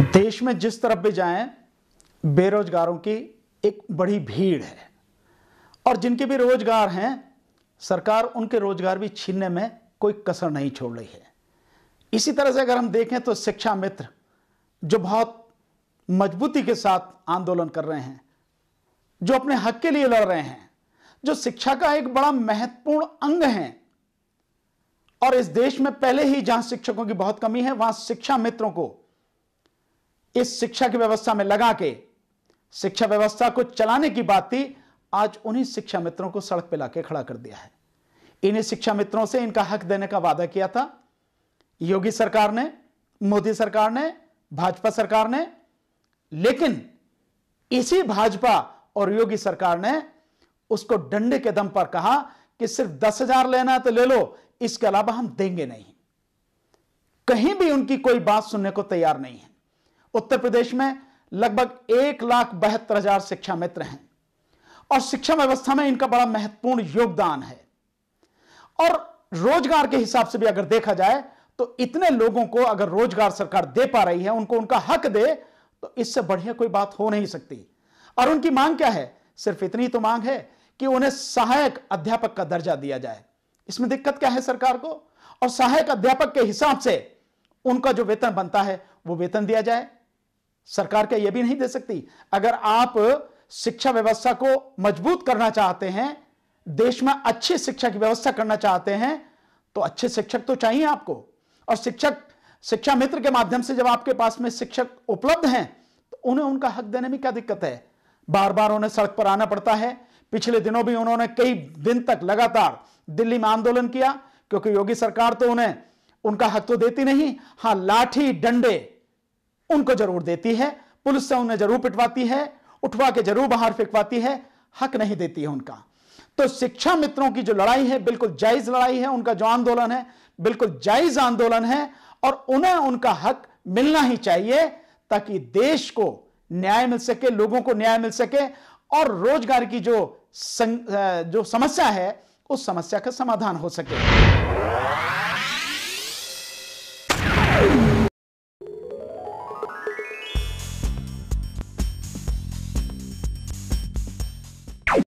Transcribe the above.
देश में जिस तरफ भी जाएं बेरोजगारों की एक बड़ी भीड़ है और जिनके भी रोजगार हैं सरकार उनके रोजगार भी छीनने में कोई कसर नहीं छोड़ रही है इसी तरह से अगर हम देखें तो शिक्षा मित्र जो बहुत मजबूती के साथ आंदोलन कर रहे हैं जो अपने हक के लिए लड़ रहे हैं जो शिक्षा का एक बड़ा महत्वपूर्ण अंग है और इस देश में पहले ही जहां शिक्षकों की बहुत कमी है वहां शिक्षा मित्रों को इस शिक्षा की व्यवस्था में लगा के शिक्षा व्यवस्था को चलाने की बात थी आज उन्हीं शिक्षा मित्रों को सड़क पर लाके खड़ा कर दिया है इन्हीं शिक्षा मित्रों से इनका हक देने का वादा किया था योगी सरकार ने मोदी सरकार ने भाजपा सरकार ने लेकिन इसी भाजपा और योगी सरकार ने उसको डंडे के दम पर कहा कि सिर्फ दस हजार लेना है तो ले लो इसके अलावा हम देंगे नहीं कहीं भी उनकी कोई बात सुनने को तैयार नहीं है उत्तर प्रदेश में लगभग एक लाख बहत्तर हजार शिक्षा मित्र हैं और शिक्षा व्यवस्था में इनका बड़ा महत्वपूर्ण योगदान है और रोजगार के हिसाब से भी अगर देखा जाए तो इतने लोगों को अगर रोजगार सरकार दे पा रही है उनको उनका हक दे तो इससे बढ़िया कोई बात हो नहीं सकती और उनकी मांग क्या है सिर्फ इतनी तो मांग है कि उन्हें सहायक अध्यापक का दर्जा दिया जाए इसमें दिक्कत क्या है सरकार को और सहायक अध्यापक के हिसाब से उनका जो वेतन बनता है वो वेतन दिया जाए सरकार क्या यह भी नहीं दे सकती अगर आप शिक्षा व्यवस्था को मजबूत करना चाहते हैं देश में अच्छी शिक्षा की व्यवस्था करना चाहते हैं तो अच्छे शिक्षक तो चाहिए आपको और शिक्षक शिक्षा मित्र के माध्यम से जब आपके पास में शिक्षक उपलब्ध हैं तो उन्हें उनका हक देने में क्या दिक्कत है बार बार उन्हें सड़क पर आना पड़ता है पिछले दिनों भी उन्होंने कई दिन तक लगातार दिल्ली में आंदोलन किया क्योंकि योगी सरकार तो उन्हें उनका हक तो देती नहीं हाँ लाठी डंडे उनको जरूर देती है पुलिस से उन्हें जरूर पिटवाती है उठवा के जरूर बाहर फेंकवाती है हक नहीं देती है उनका तो शिक्षा मित्रों की जो लड़ाई है बिल्कुल जायज लड़ाई है उनका जो आंदोलन है बिल्कुल जायज आंदोलन है और उन्हें उनका हक मिलना ही चाहिए ताकि देश को न्याय मिल सके लोगों को न्याय मिल सके और रोजगार की जो जो समस्या है उस समस्या का समाधान हो सके